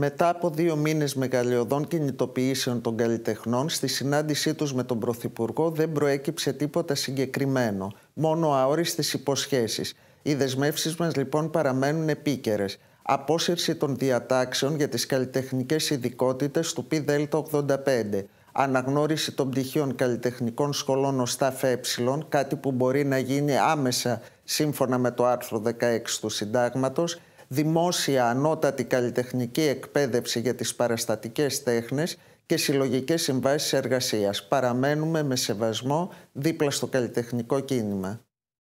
Μετά από δύο μήνες μεγαλειωδών κινητοποιήσεων των καλλιτεχνών, στη συνάντησή τους με τον Πρωθυπουργό δεν προέκυψε τίποτα συγκεκριμένο, μόνο αόριστες υποσχέσεις. Οι δεσμεύσεις μας λοιπόν παραμένουν επίκαιρες. Απόσυρση των διατάξεων για τις καλλιτεχνικές ειδικότητες του ΠΔ85. Αναγνώριση των πτυχίων καλλιτεχνικών σχολών ως ΤΑΦΕ, ε, κάτι που μπορεί να γίνει άμεσα σύμφωνα με το άρθρο 16 του συντάγματος δημόσια ανώτατη καλλιτεχνική εκπαίδευση για τις παραστατικές τέχνες και συλλογικές συμβάσεις εργασίας. Παραμένουμε με σεβασμό δίπλα στο καλλιτεχνικό κίνημα.